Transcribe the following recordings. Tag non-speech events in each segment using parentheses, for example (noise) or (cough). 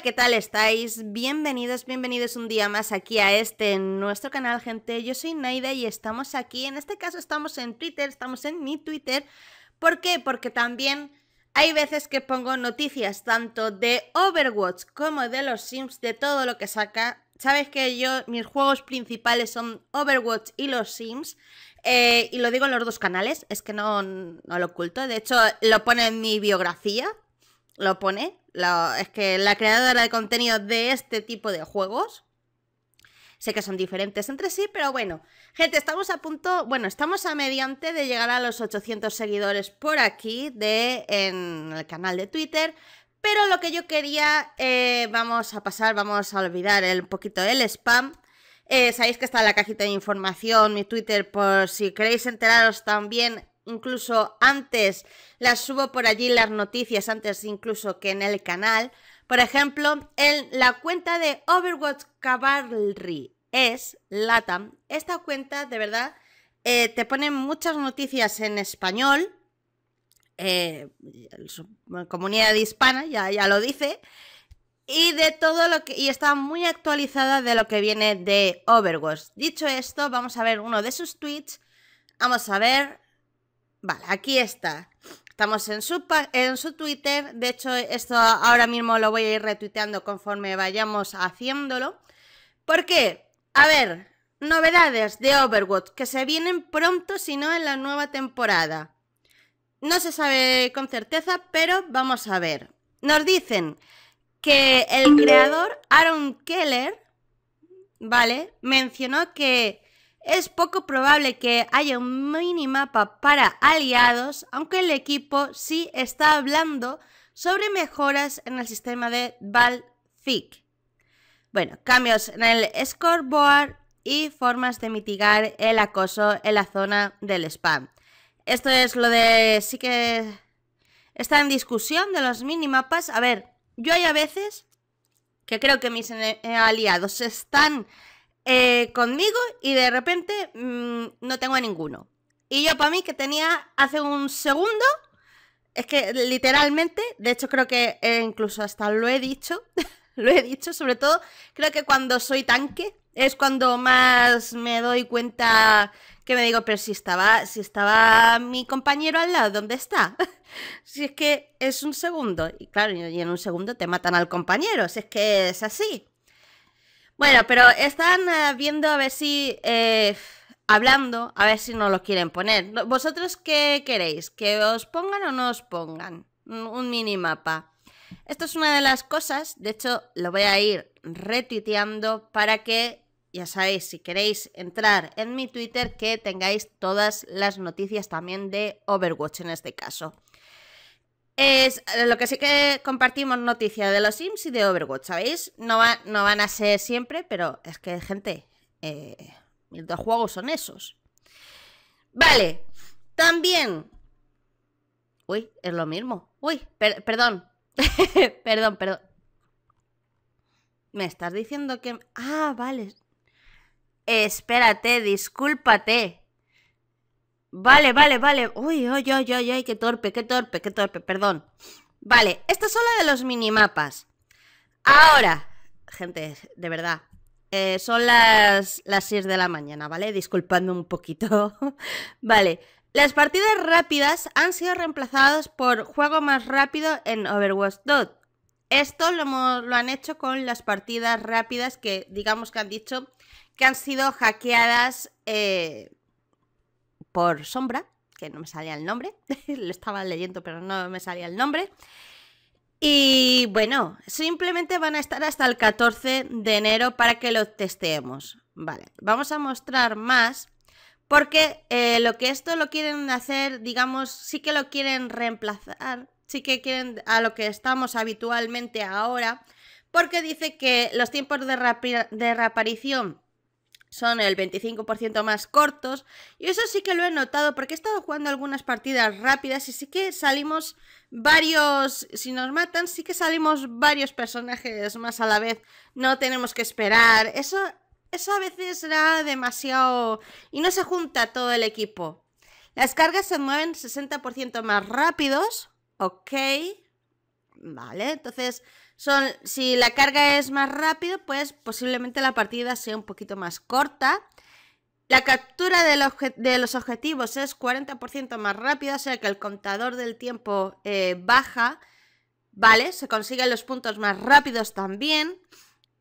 ¿qué tal estáis? Bienvenidos, bienvenidos un día más aquí a este nuestro canal, gente. Yo soy Naida y estamos aquí, en este caso estamos en Twitter, estamos en mi Twitter. ¿Por qué? Porque también hay veces que pongo noticias tanto de Overwatch como de los Sims, de todo lo que saca. Sabes que yo, mis juegos principales son Overwatch y los Sims. Eh, y lo digo en los dos canales, es que no, no lo oculto. De hecho, lo pone en mi biografía. Lo pone, es que la creadora de contenido de este tipo de juegos. Sé que son diferentes entre sí, pero bueno. Gente, estamos a punto, bueno, estamos a mediante de llegar a los 800 seguidores por aquí de, en el canal de Twitter. Pero lo que yo quería, eh, vamos a pasar, vamos a olvidar un poquito el spam. Eh, sabéis que está en la cajita de información, mi Twitter, por si queréis enteraros también incluso antes las subo por allí las noticias, antes incluso que en el canal. Por ejemplo, en la cuenta de Overwatch Cavalry es Latam. Esta cuenta, de verdad, eh, te pone muchas noticias en español. Eh, comunidad hispana, ya, ya lo dice. Y de todo lo que. Y está muy actualizada de lo que viene de Overwatch. Dicho esto, vamos a ver uno de sus tweets. Vamos a ver Vale, aquí está. Estamos en su, en su Twitter. De hecho, esto ahora mismo lo voy a ir retuiteando conforme vayamos haciéndolo. ¿Por qué? A ver, novedades de Overwatch que se vienen pronto, si no en la nueva temporada. No se sabe con certeza, pero vamos a ver. Nos dicen que el creador Aaron Keller, ¿vale? Mencionó que es poco probable que haya un minimapa para aliados, aunque el equipo sí está hablando sobre mejoras en el sistema de VALFIC. Bueno, cambios en el scoreboard y formas de mitigar el acoso en la zona del spam. Esto es lo de... sí que está en discusión de los minimapas. A ver, yo hay a veces que creo que mis aliados están eh, conmigo y de repente mm, no tengo a ninguno. Y yo para mí que tenía hace un segundo, es que literalmente, de hecho creo que eh, incluso hasta lo he dicho, (laughs) lo he dicho, sobre todo creo que cuando soy tanque es cuando más me doy cuenta que me digo, pero si estaba, si estaba mi compañero al lado, ¿dónde está? (laughs) si es que es un segundo, y claro, y en un segundo te matan al compañero, si es que es así. Bueno, pero están eh, viendo a ver si. Eh, hablando, a ver si nos lo quieren poner. ¿Vosotros qué queréis? ¿Que os pongan o no os pongan? Un minimapa. Esto es una de las cosas, de hecho lo voy a ir retuiteando para que, ya sabéis, si queréis entrar en mi Twitter, que tengáis todas las noticias también de Overwatch en este caso. Es eh, lo que sí que compartimos noticia de los Sims y de Overwatch, ¿sabéis? No, no van a ser siempre, pero es que, gente, eh, mis dos juegos son esos. Vale, también. Uy, es lo mismo. Uy, perdón. (laughs) perdón, perdón. Me estás diciendo que. Ah, vale. Espérate, discúlpate. Vale, vale, vale. Uy, uy, uy, uy, uy, qué torpe, qué torpe, qué torpe, perdón. Vale, esto es solo de los minimapas. Ahora, gente, de verdad, eh, son las, las 6 de la mañana, ¿vale? Disculpando un poquito. (laughs) vale, las partidas rápidas han sido reemplazadas por juego más rápido en Overwatch 2. Esto lo, lo han hecho con las partidas rápidas que, digamos que han dicho, que han sido hackeadas... Eh, por Sombra, que no me salía el nombre, (laughs) lo estaba leyendo pero no me salía el nombre. Y bueno, simplemente van a estar hasta el 14 de enero para que lo testeemos. Vale, vamos a mostrar más porque eh, lo que esto lo quieren hacer, digamos, sí que lo quieren reemplazar, sí que quieren a lo que estamos habitualmente ahora, porque dice que los tiempos de reaparición son el 25% más cortos. Y eso sí que lo he notado porque he estado jugando algunas partidas rápidas y sí que salimos varios, si nos matan, sí que salimos varios personajes más a la vez. No tenemos que esperar. Eso, eso a veces era demasiado... y no se junta todo el equipo. Las cargas se mueven 60% más rápidos. Ok. ¿vale? Entonces, son, si la carga es más rápido, pues posiblemente la partida sea un poquito más corta. La captura de, los, objetivos es 40% más rápida, o sea que el contador del tiempo eh, baja, ¿vale? Se consiguen los puntos más rápidos también.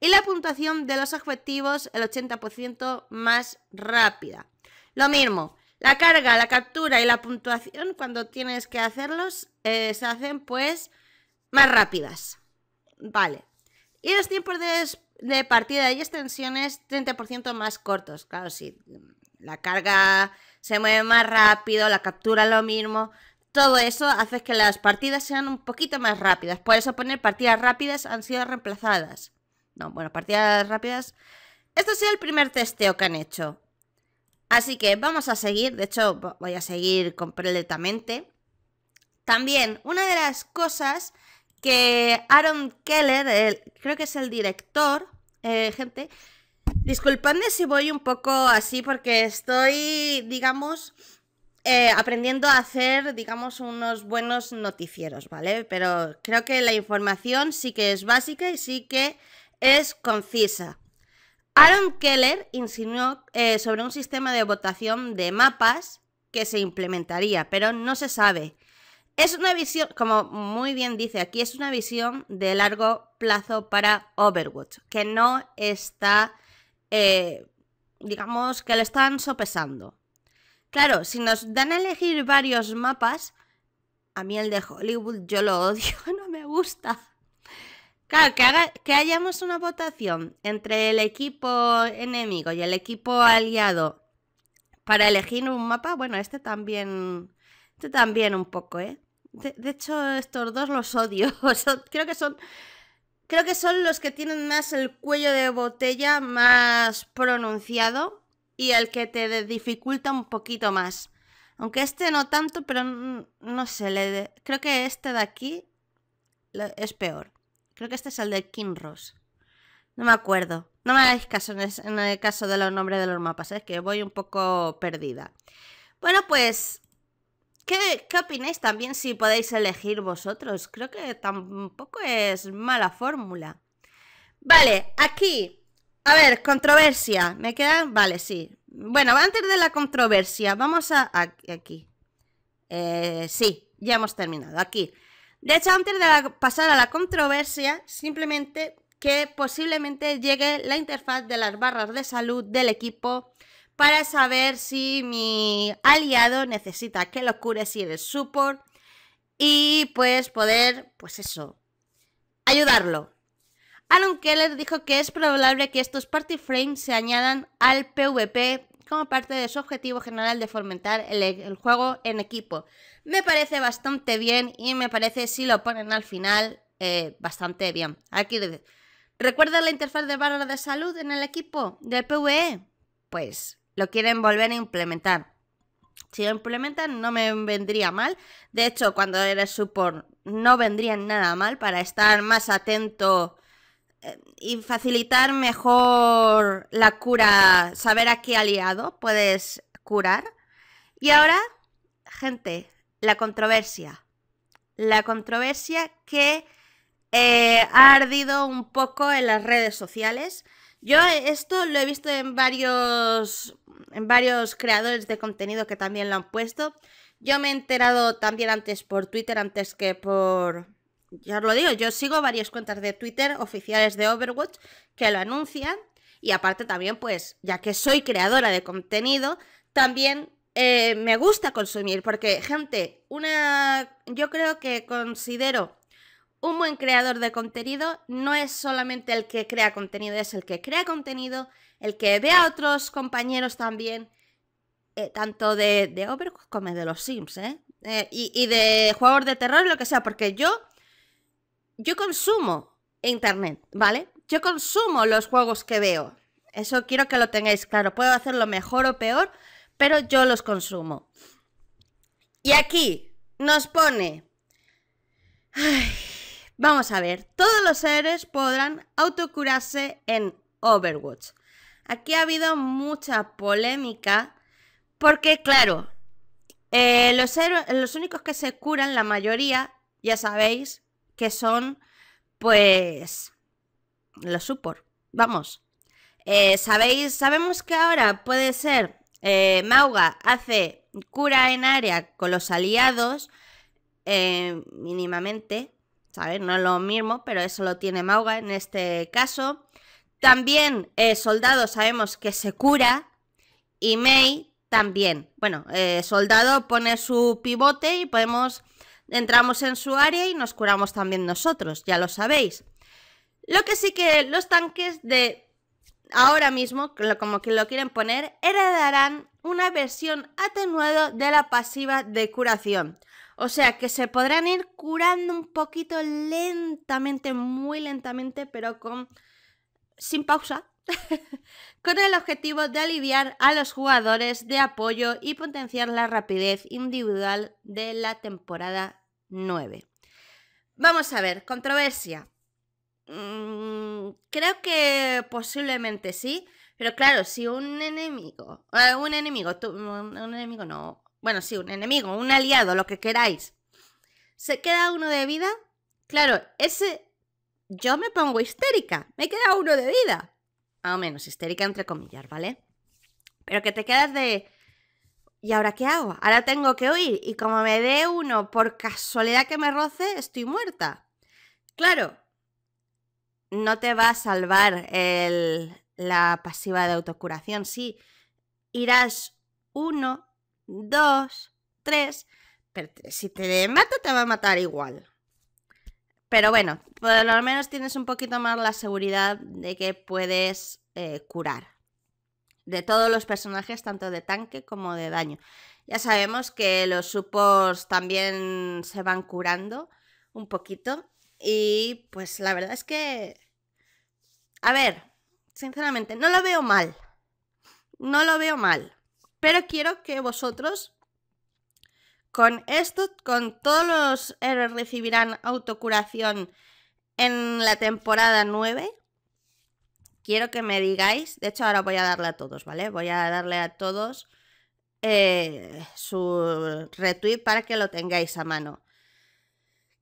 Y la puntuación de los objetivos, el 80% más rápida. Lo mismo, la carga, la captura y la puntuación, cuando tienes que hacerlos, eh, se hacen pues más rápidas. Vale. Y los tiempos de, partida y extensiones 30% más cortos. Claro, si la carga se mueve más rápido, la captura lo mismo, todo eso hace que las partidas sean un poquito más rápidas. Por eso poner partidas rápidas han sido reemplazadas. No, bueno, partidas rápidas. Esto ha el primer testeo que han hecho. Así que vamos a seguir. De hecho, voy a seguir completamente. También, una de las cosas que Aaron Keller, creo que es el director, eh, gente, disculpadme si voy un poco así porque estoy, digamos, eh, aprendiendo a hacer, digamos, unos buenos noticieros, ¿vale? Pero creo que la información sí que es básica y sí que es concisa. Aaron Keller insinuó eh, sobre un sistema de votación de mapas que se implementaría, pero no se sabe es una visión, como muy bien dice aquí, es una visión de largo plazo para Overwatch, que no está, eh, digamos, que lo están sopesando. Claro, si nos dan a elegir varios mapas, a mí el de Hollywood yo lo odio, (laughs) no me gusta. Claro, que, que hayamos una votación entre el equipo enemigo y el equipo aliado para elegir un mapa, bueno, este también, este también un poco, ¿eh? de, hecho, estos dos los odio. (laughs) creo que son. Creo que son los que tienen más el cuello de botella más pronunciado y el que te dificulta un poquito más. Aunque este no tanto, pero no sé, le creo que este de aquí es peor. Creo que este es el de Kinross. No me acuerdo. No me hagáis caso en el caso de los nombres de los mapas, es ¿eh? que voy un poco perdida. Bueno, pues ¿Qué, opináis también si podéis elegir vosotros? Creo que tampoco es mala fórmula. Vale, aquí. A ver, controversia. ¿Me quedan? Vale, sí. Bueno, antes de la controversia, vamos a... aquí. Eh, sí, ya hemos terminado. Aquí. De hecho, antes de pasar a la controversia, simplemente que posiblemente llegue la interfaz de las barras de salud del equipo para saber si mi aliado necesita que lo cure si eres support y pues poder, pues eso, ayudarlo. Alan Keller dijo que es probable que estos party frames se añadan al PvP como parte de su objetivo general de fomentar el, juego en equipo. Me parece bastante bien y me parece si lo ponen al final eh, bastante bien. Aquí recuerda la interfaz de barra de salud en el equipo del PvE? Pues lo quieren volver a implementar. Si lo implementan no me vendría mal. De hecho, cuando eres support no vendría nada mal para estar más atento eh, y facilitar mejor la cura, saber a qué aliado puedes curar. Y ahora, gente, la controversia. La controversia que eh, ha ardido un poco en las redes sociales yo esto lo he visto en varios, en varios creadores de contenido que también lo han puesto. Yo me he enterado también antes por Twitter, antes que por... Ya os lo digo, yo sigo varias cuentas de Twitter oficiales de Overwatch que lo anuncian. Y aparte también, pues, ya que soy creadora de contenido, también eh, me gusta consumir. Porque, gente, una... Yo creo que considero un buen creador de contenido no es solamente el que crea contenido, es el que crea contenido, el que ve a otros compañeros también, eh, tanto de, de Overcooked como de los Sims, ¿eh? eh y, de juegos de terror, lo que sea, porque yo, yo consumo internet, ¿vale? Yo consumo los juegos que veo. Eso quiero que lo tengáis claro. Puedo hacerlo mejor o peor, pero yo los consumo. Y aquí nos pone Vamos a ver, todos los héroes podrán autocurarse en Overwatch. Aquí ha habido mucha polémica porque, claro, eh, los, únicos que se curan, la mayoría, ya sabéis, que son, pues, los support. Vamos, eh, sabéis, sabemos que ahora puede ser eh, Mauga hace cura en área con los aliados, mínimamente, no es lo mismo, pero eso lo tiene Mauga en este caso. También eh, Soldado sabemos que se cura y Mei también. Bueno, eh, Soldado pone su pivote y podemos... Entramos en su área y nos curamos también nosotros, ya lo sabéis. Lo que sí que los tanques de ahora mismo, como que lo quieren poner, heredarán una versión atenuada de la pasiva de curación. O sea que se podrán ir curando un poquito lentamente, muy lentamente, pero con. sin pausa. (laughs) con el objetivo de aliviar a los jugadores de apoyo y potenciar la rapidez individual de la temporada 9. Vamos a ver, controversia. Mm, creo que posiblemente sí, pero claro, si un enemigo, eh, un enemigo, un enemigo no, bueno, sí, un enemigo, un aliado, lo que queráis, se queda uno de vida, claro, ese... Yo me pongo histérica, me queda uno de vida. Más o menos, histérica entre comillas, ¿vale? Pero que te quedas de... ¿Y ahora qué hago? Ahora tengo que huir y como me dé uno por casualidad que me roce, estoy muerta. Claro, no te va a salvar el... la pasiva de autocuración, sí. Irás uno dos, tres Pero si te mata, te va a matar igual. Pero bueno, por lo menos tienes un poquito más la seguridad de que puedes eh, curar. De todos los personajes, tanto de tanque como de daño. Ya sabemos que los supos también se van curando un poquito. Y pues la verdad es que... A ver, sinceramente, no lo veo mal. No lo veo mal. Pero quiero que vosotros con esto, con todos los héroes recibirán autocuración en la temporada 9. Quiero que me digáis, de hecho ahora voy a darle a todos, ¿vale? Voy a darle a todos eh, su retweet para que lo tengáis a mano.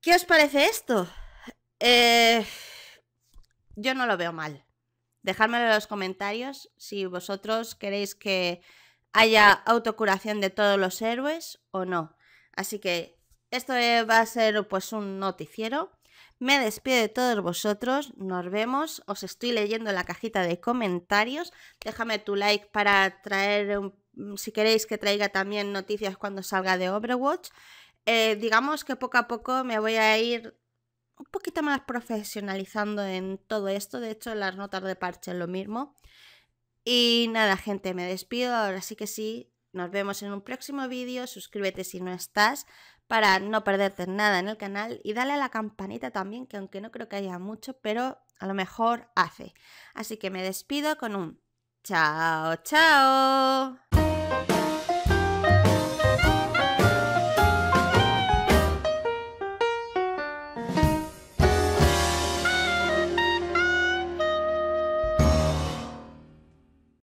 ¿Qué os parece esto? Eh, yo no lo veo mal. Dejadmelo en los comentarios si vosotros queréis que haya autocuración de todos los héroes o no. Así que esto e, va a ser pues un noticiero. Me despido de todos vosotros, nos vemos, os estoy leyendo la cajita de comentarios, déjame tu like para traer, si queréis que traiga también noticias cuando salga de Overwatch. Eh, digamos que poco a poco me voy a ir un poquito más profesionalizando en todo esto, de hecho las notas de parche es lo mismo. Y nada, gente, me despido. Ahora sí que sí, nos vemos en un próximo vídeo. Suscríbete si no estás para no perderte nada en el canal y dale a la campanita también, que aunque no creo que haya mucho, pero a lo mejor hace. Así que me despido con un chao, chao.